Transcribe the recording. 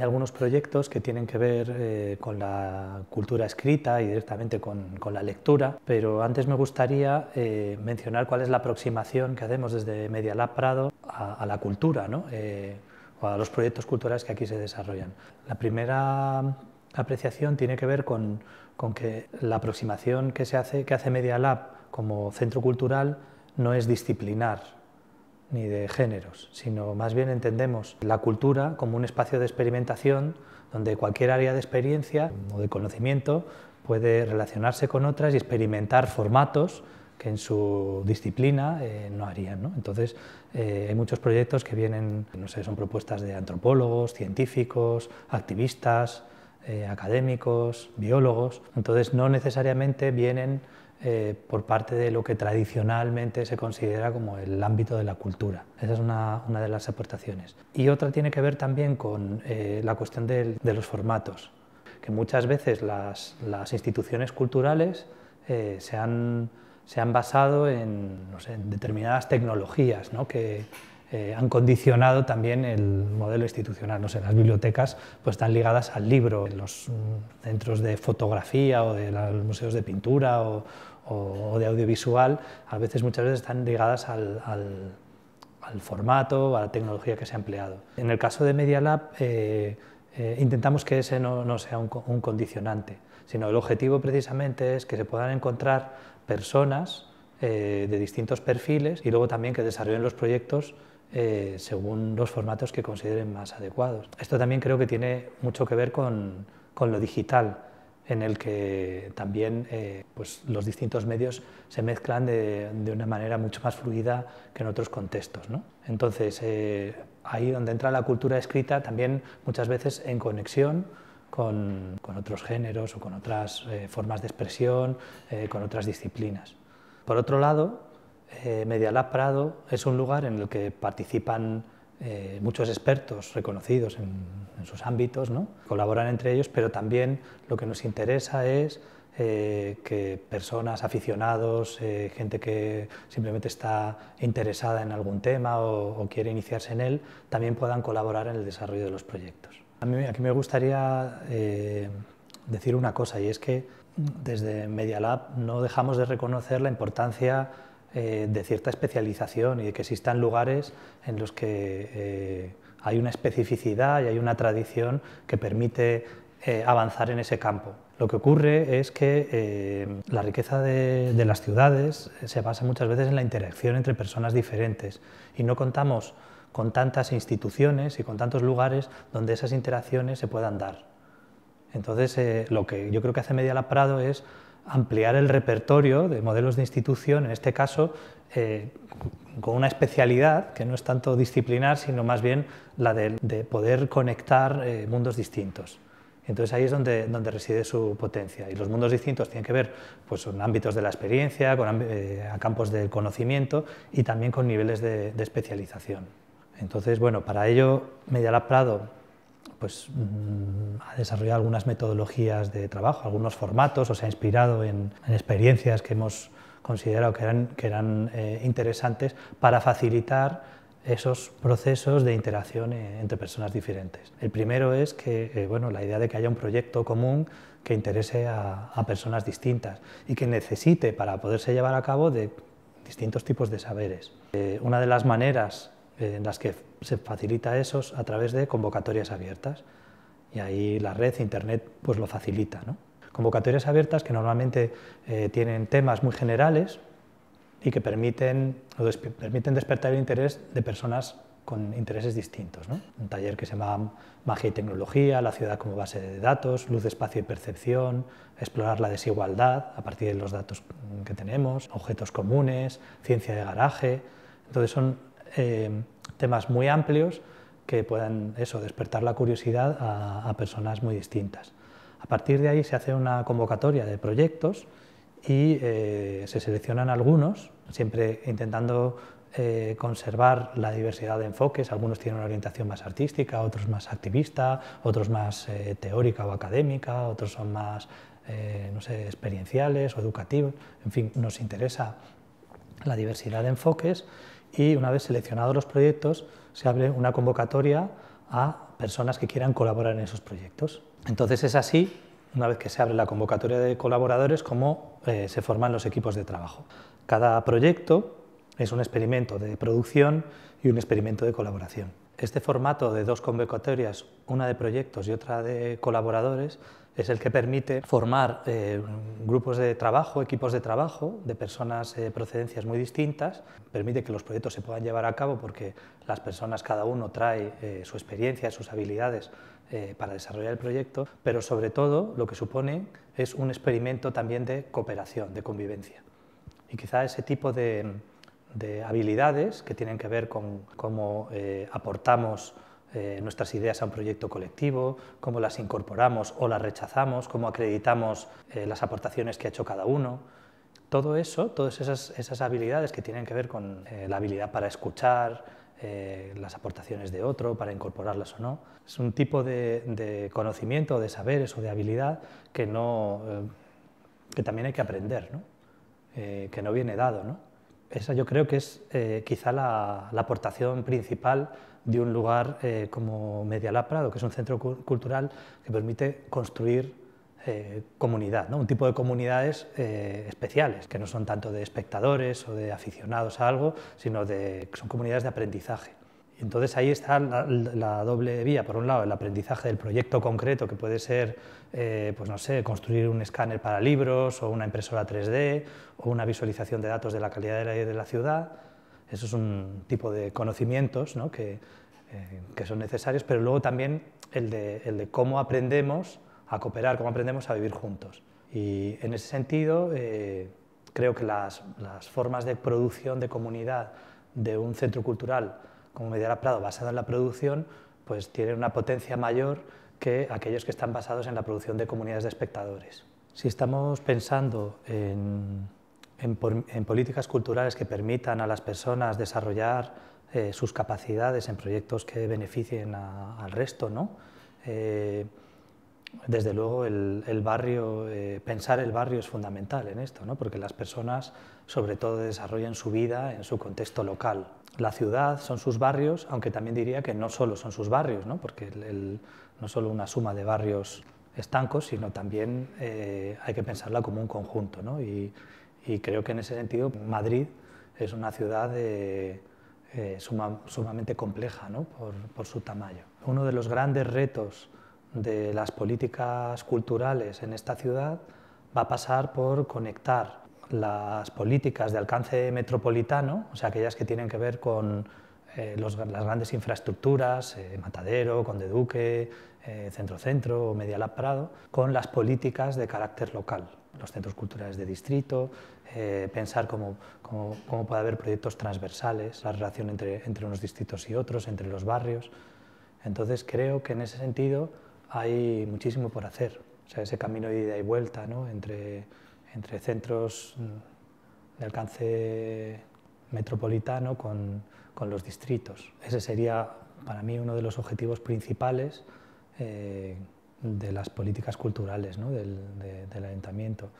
Hay algunos proyectos que tienen que ver eh, con la cultura escrita y directamente con, con la lectura, pero antes me gustaría eh, mencionar cuál es la aproximación que hacemos desde Media Lab Prado a, la cultura ¿no? Eh, o a los proyectos culturales que aquí se desarrollan. La primera apreciación tiene que ver con, con que la aproximación que, se hace, que hace Media Lab como centro cultural no es disciplinar ni de géneros, sino más bien entendemos la cultura como un espacio de experimentación donde cualquier área de experiencia o de conocimiento puede relacionarse con otras y experimentar formatos que en su disciplina eh, no harían. Entonces, eh, hay muchos proyectos que vienen, no sé, son propuestas de antropólogos, científicos, activistas, eh, académicos, biólogos. Entonces, no necesariamente vienen eh, por parte de lo que tradicionalmente se considera como el ámbito de la cultura. Esa es una, una de las aportaciones. Y otra tiene que ver también con eh, la cuestión de, los formatos, que muchas veces las, las instituciones culturales eh, se, han, se, han, basado en, en determinadas tecnologías ¿no? que, eh, han condicionado también el modelo institucional. No sé, las bibliotecas pues, están ligadas al libro, los mm, centros de fotografía o de los museos de pintura o, de audiovisual, a veces muchas veces están ligadas al, al, al formato, a la tecnología que se ha empleado. En el caso de Media Lab eh, eh, intentamos que ese no, sea un, condicionante, sino el objetivo precisamente es que se puedan encontrar personas de distintos perfiles y luego también que desarrollen los proyectos eh, según los formatos que consideren más adecuados. Esto también creo que tiene mucho que ver con, lo digital, en el que también eh, pues los distintos medios se mezclan de, una manera mucho más fluida que en otros contextos. Entonces, eh, ahí donde entra la cultura escrita, también muchas veces en conexión con otros géneros o con otras formas de expresión, con otras disciplinas. Por otro lado, eh, Media Lab Prado es un lugar en el que participan eh, muchos expertos reconocidos en, sus ámbitos, ¿no? colaboran entre ellos, pero también lo que nos interesa es eh, que personas, aficionados, eh, gente que simplemente está interesada en algún tema o, quiere iniciarse en él, también puedan colaborar en el desarrollo de los proyectos. A mí aquí me gustaría decir una cosa y es que desde Media Lab no dejamos de reconocer la importancia eh, de cierta especialización y de que existan lugares en los que eh, hay una especificidad y hay una tradición que permite eh, avanzar en ese campo. Lo que ocurre es que la riqueza de, las ciudades se basa muchas veces en la interacción entre personas diferentes y no contamos con tantas instituciones y con tantos lugares donde esas interacciones se puedan dar. Entonces, lo que yo creo que hace Media la Prado es ampliar el repertorio de modelos de institución, en este caso eh, con una especialidad que no es tanto disciplinar, sino más bien la de, poder conectar eh, mundos distintos. Entonces ahí es donde, reside su potencia. Y los mundos distintos tienen que ver pues, con ámbitos de la experiencia, con eh, a campos de conocimiento y también con niveles de, especialización. Entonces, bueno, para ello Medialab Prado pues, mm, ha desarrollado algunas metodologías de trabajo, algunos formatos, o se ha inspirado en, experiencias que hemos considerado que eran, eh, interesantes para facilitar esos procesos de interacción eh, entre personas diferentes. El primero es que, eh, bueno, la idea de que haya un proyecto común que interese a, personas distintas y que necesite para poderse llevar a cabo de distintos tipos de saberes. una de las maneras en las que se facilita eso a través de convocatorias abiertas. Y ahí la red, Internet, pues lo facilita. ¿no? Convocatorias abiertas que normalmente eh, tienen temas muy generales y que permiten, permiten despertar el interés de personas con intereses distintos. Un taller que se llama Magia y Tecnología, la ciudad como base de datos, luz, espacio y percepción, explorar la desigualdad a partir de los datos que tenemos, objetos comunes, ciencia de garaje. Entonces son eh, temas muy amplios que puedan eso, despertar la curiosidad a, personas muy distintas. A partir de ahí se hace una convocatoria de proyectos y eh, se seleccionan algunos, siempre intentando eh, conservar la diversidad de enfoques. Algunos tienen una orientación más artística, otros más activista, otros más teórica o académica, otros son más no sé, experienciales o educativos. En fin, nos interesa la diversidad de enfoques y una vez seleccionados los proyectos se abre una convocatoria a personas que quieran colaborar en esos proyectos. Entonces es así, una vez que se abre la convocatoria de colaboradores, cómo eh, se forman los equipos de trabajo. Cada proyecto es un experimento de producción y un experimento de colaboración. Este formato de dos convocatorias, una de proyectos y otra de colaboradores, es el que permite formar eh, grupos de trabajo, equipos de trabajo de personas de eh, procedencias muy distintas, permite que los proyectos se puedan llevar a cabo porque las personas, cada uno trae eh, su experiencia, sus habilidades para desarrollar el proyecto, pero sobre todo lo que supone es un experimento también de cooperación, de convivencia. Y quizá ese tipo de habilidades que tienen que ver con cómo aportamos eh, nuestras ideas a un proyecto colectivo, cómo las incorporamos o las rechazamos, cómo acreditamos eh, las aportaciones que ha hecho cada uno. Todo eso, todas esas, habilidades que tienen que ver con eh, la habilidad para escuchar, las aportaciones de otro, para incorporarlas o no, es un tipo de, de conocimiento, de saberes o de habilidad que, que también hay que aprender, que no viene dado. ¿no? Esa yo creo que es eh, quizá la, aportación principal de un lugar eh, como Medialab Prado, que es un centro cultural que permite construir eh, comunidad, ¿no? un tipo de comunidades especiales, que no son tanto de espectadores o de aficionados a algo, sino de, son comunidades de aprendizaje. Entonces ahí está la, doble vía, por un lado el aprendizaje del proyecto concreto que puede ser, eh, pues no sé, construir un escáner para libros o una impresora 3D o una visualización de datos de la calidad del aire de la ciudad. Eso es un tipo de conocimientos que, eh, que, son necesarios, pero luego también el de, cómo aprendemos a cooperar, cómo aprendemos a vivir juntos. Y en ese sentido, eh, creo que las formas de producción de comunidad de un centro cultural como Mediara Prado basado en la producción, pues tiene una potencia mayor que aquellos que están basados en la producción de comunidades de espectadores. Si estamos pensando en, políticas culturales que permitan a las personas desarrollar eh, sus capacidades en proyectos que beneficien al resto, ¿no? Eh, desde luego el, barrio, eh, pensar el barrio es fundamental en esto, ¿no? porque las personas sobre todo desarrollan su vida en su contexto local. La ciudad son sus barrios, aunque también diría que no solo son sus barrios, ¿no? porque no solo una suma de barrios estancos, sino también eh, hay que pensarla como un conjunto. ¿no? Y, creo que en ese sentido Madrid es una ciudad eh, sumamente compleja por, por su tamaño. Uno de los grandes retos de las políticas culturales en esta ciudad va a pasar por conectar las políticas de alcance metropolitano, o sea, aquellas que tienen que ver con eh, las grandes infraestructuras, eh, Matadero, Conde Duque, eh, Centro Centro Media Lab Prado, con las políticas de carácter local, los centros culturales de distrito, pensar cómo, puede haber proyectos transversales, la relación entre unos distritos y otros, entre los barrios. Entonces creo que en ese sentido hay muchísimo por hacer. O sea, ese camino de ida y vuelta ¿no? entre, entre centros de alcance metropolitano con, con, los distritos. Ese sería para mí uno de los objetivos principales eh, de las políticas culturales ¿no? del, del ayuntamiento.